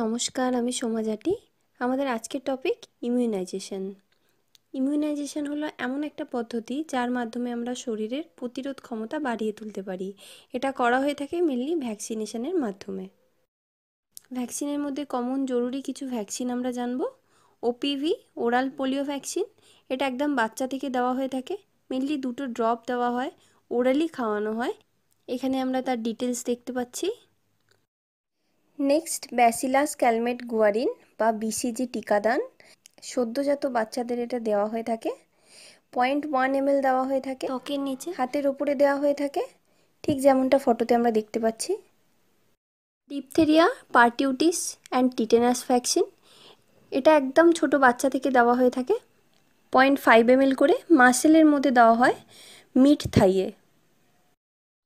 নমস্কার আমি সোমাজাটি আমাদের আজকের টপিক ইমিউনাইজেশন ইমিউনাইজেশন হলো এমন একটা পদ্ধতি যার মাধ্যমে আমরা শরীরের প্রতিরোধ ক্ষমতা বাড়িয়ে তুলতে পারি এটা করা হয়ে থাকে মেনলি ভ্যাকসিনেশনের মাধ্যমে ভ্যাকসিনের মধ্যে কমন জরুরি কিছু ভ্যাকসিন আমরা জানব ওপিভি ওরাল পোলিও ভ্যাকসিন এটা একদম বাচ্চা থেকে দেওয়া হয়ে থাকে মেনলি দুটো ড্রপ দেওয়া হয় ওরালি খাওয়ানো হয় এখানে আমরা তার ডিটেলস দেখতে পাচ্ছি নেক্সট ব্যাসিলাস ক্যালমেট গুয়ারিন বা বিসিজি টিকাদান সদ্যজাত বাচ্চাদের এটা দেওয়া হয়ে থাকে পয়েন্ট ওয়ান এম দেওয়া হয়ে থাকে ত্বকের নিচে হাতের ওপরে দেওয়া হয়ে থাকে ঠিক যেমনটা ফটোতে আমরা দেখতে পাচ্ছি diphtheria pertussis and tetanus vaccine এটা একদম ছোট বাচ্চা থেকে দেওয়া হয়ে থাকে পয়েন্ট ফাইভ এম করে মাসেলের মধ্যে দেওয়া হয় মিট থাইয়ে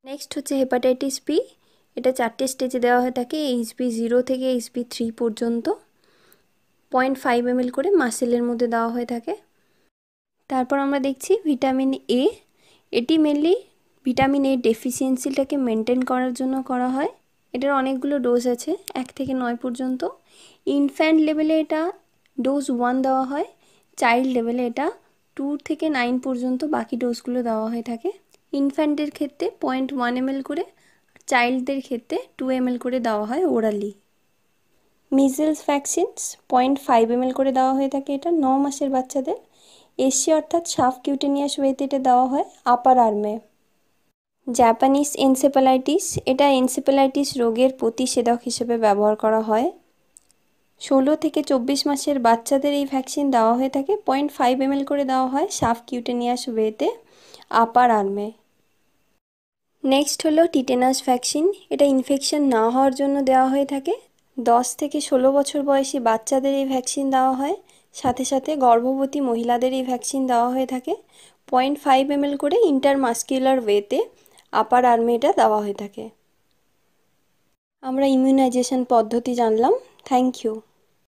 নেক্সট হচ্ছে হেপাটাইটিস বি এটা চারটে স্টেজে দেওয়া হয়ে থাকে এইচপি জিরো থেকে এইচপি থ্রি পর্যন্ত পয়েন্ট ফাইভ এম করে মাসেলের মধ্যে দেওয়া হয়ে থাকে তারপর আমরা দেখছি ভিটামিন এ এটি মেনলি ভিটামিন এ ডেফিসিয়েন্সিটাকে মেনটেন করার জন্য করা হয় এটার অনেকগুলো ডোজ আছে এক থেকে নয় পর্যন্ত ইনফ্যান্ট লেভেলে এটা ডোজ ওয়ান দেওয়া হয় চাইল্ড লেভেলে এটা টু থেকে নাইন পর্যন্ত বাকি ডোজগুলো দেওয়া হয়ে থাকে ইনফ্যান্টের ক্ষেত্রে পয়েন্ট ওয়ান এম করে চাইল্ডদের ক্ষেত্রে টু এম করে দেওয়া হয় orally measles vaccines point five M করে দেওয়া হয়ে থাকে এটা ন মাসের বাচ্চাদের এসি অর্থাৎ সাফ কিউটেনিয়াস ওয়েতে এটা দেওয়া হয় আপার আর্মে জাপানিস এনসেপালাইটিস এটা এনসেপালাইটিস রোগের প্রতিষেধক হিসেবে ব্যবহার করা হয় ষোলো থেকে চব্বিশ মাসের বাচ্চাদের এই ভ্যাকসিন দেওয়া হয়ে থাকে পয়েন্ট ফাইভ এম করে দেওয়া হয় সাফ কিউটেনিয়াস ওয়েতে আপার আর্মে নেক্সট হলো টিটেনাস ভ্যাকসিন এটা ইনফেকশন না হওয়ার জন্য দেওয়া হয়ে থাকে দশ থেকে ষোলো বছর বয়সী বাচ্চাদের এই ভ্যাকসিন দেওয়া হয় সাথে সাথে গর্ভবতী মহিলাদের এই ভ্যাকসিন দেওয়া হয়ে থাকে পয়েন্ট ফাইভ এম করে ইন্টারমাস্কিউলার ওয়েতে আপার এটা দেওয়া হয়ে থাকে আমরা ইমিউনাইজেশন পদ্ধতি জানলাম থ্যাংক ইউ